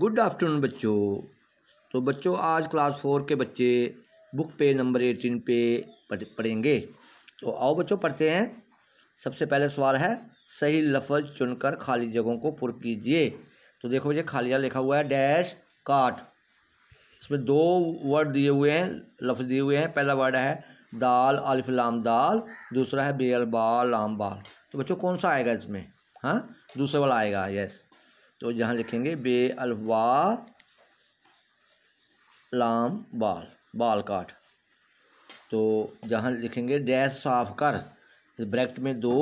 good afternoon बच्चों तो बच्चों आज क्लास फोर के बच्चे बुक पे नंबर एटीन पे पढ़ेंगे तो आओ बच्चों पढ़ते हैं सबसे पहले सवाल है सही लफज चुनकर खाली जगहों को पुर कीजिए तो देखो खाली खालिया लिखा हुआ है डैश काट इसमें दो वर्ड दिए हुए हैं लफ्ज़ दिए हुए हैं पहला वर्ड है दाल अल्फ लाम दाल दूसरा है बेल बाल लाम बाल तो बच्चों कौन सा आएगा इसमें हाँ दूसरा वाला आएगा यस तो जहाँ लिखेंगे बे अलवा लाम बाल बाल काट तो जहाँ लिखेंगे डैश साफ कर तो ब्रैकेट में दो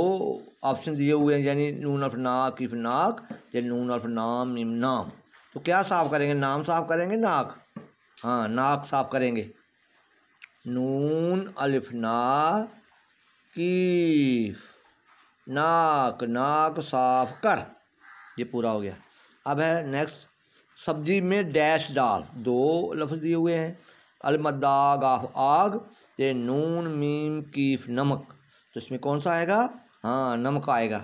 ऑप्शन दिए हुए हैं यानी नून ऑफ नाक इफ नाक या नून ऑफ नाम इम नाम तो क्या साफ करेंगे नाम साफ करेंगे नाक हाँ नाक साफ करेंगे नून अलिफ ना कीफ नाक नाक साफ कर ये पूरा हो गया अब है नेक्स्ट सब्जी में डैश डाल दो लफ्ज़ दिए हुए हैं अलमदाग आफ आग ये नून मीम कीफ नमक तो इसमें कौन सा आएगा हाँ नमक आएगा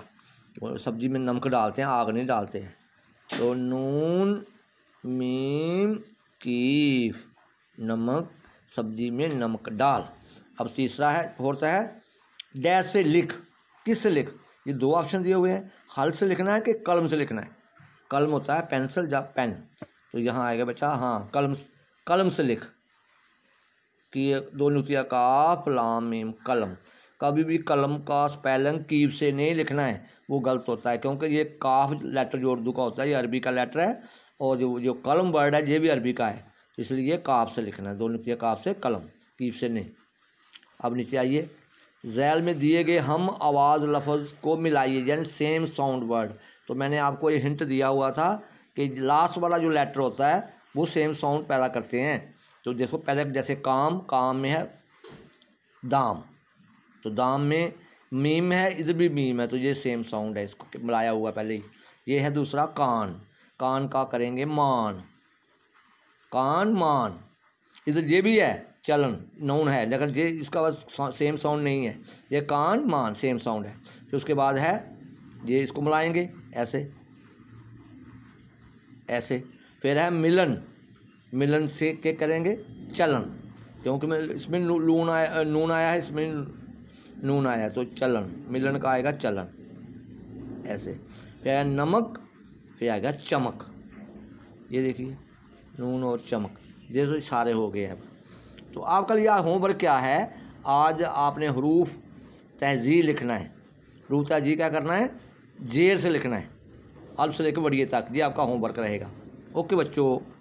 सब्जी में नमक डालते हैं आग नहीं डालते हैं तो नून मीम कीफ नमक सब्जी में नमक डाल अब तीसरा है होता है डैश से लिख किस से लिख ये दो ऑप्शन दिए हुए हैं हल से लिखना है कि कलम से लिखना है कलम होता है पेंसिल या पेन तो यहाँ आएगा बच्चा हाँ कलम कलम से लिख कि दो नुतिया काफ लाम कलम कभी भी कलम का स्पेलिंग कीब से नहीं लिखना है वो गलत होता है क्योंकि ये काफ लेटर जो उर्दू का होता है ये अरबी का लेटर है और जो जो कलम वर्ड है ये भी अरबी का है इसलिए काफ से लिखना है दो नुतिया काफ से कलम कीब से नहीं अब नीचे आइए जैल में दिए गए हम आवाज़ लफ्ज़ को मिलाइए यानी सेम साउंड वर्ड तो मैंने आपको ये हिंट दिया हुआ था कि लास्ट वाला जो लेटर होता है वो सेम साउंड पैदा करते हैं तो देखो पहले जैसे काम काम में है दाम तो दाम में मीम है इधर भी मीम है तो ये सेम साउंड है इसको मिलाया हुआ पहले ही ये है दूसरा कान कान का करेंगे मान कान मान इधर ये भी है चलन नाउन है लेकिन ये इसका सेम साउंड नहीं है ये कान मान सेम साउंड है फिर उसके बाद है ये इसको मिलाएंगे ऐसे ऐसे फिर है मिलन मिलन से के करेंगे चलन क्योंकि मैं इसमें लून आया नून आया है इसमें नून आया है तो चलन मिलन का आएगा चलन ऐसे फिर आया नमक फिर आएगा चमक ये देखिए नून और चमक जैसे इशारे हो गए हैं तो आपका लिया होमवर्क क्या है आज आपने हरूफ तहजीर लिखना है हरूफ तहजीर क्या करना है जेर से लिखना है अल्प से लेकर बढ़िए तक ये आपका होमवर्क रहेगा ओके बच्चों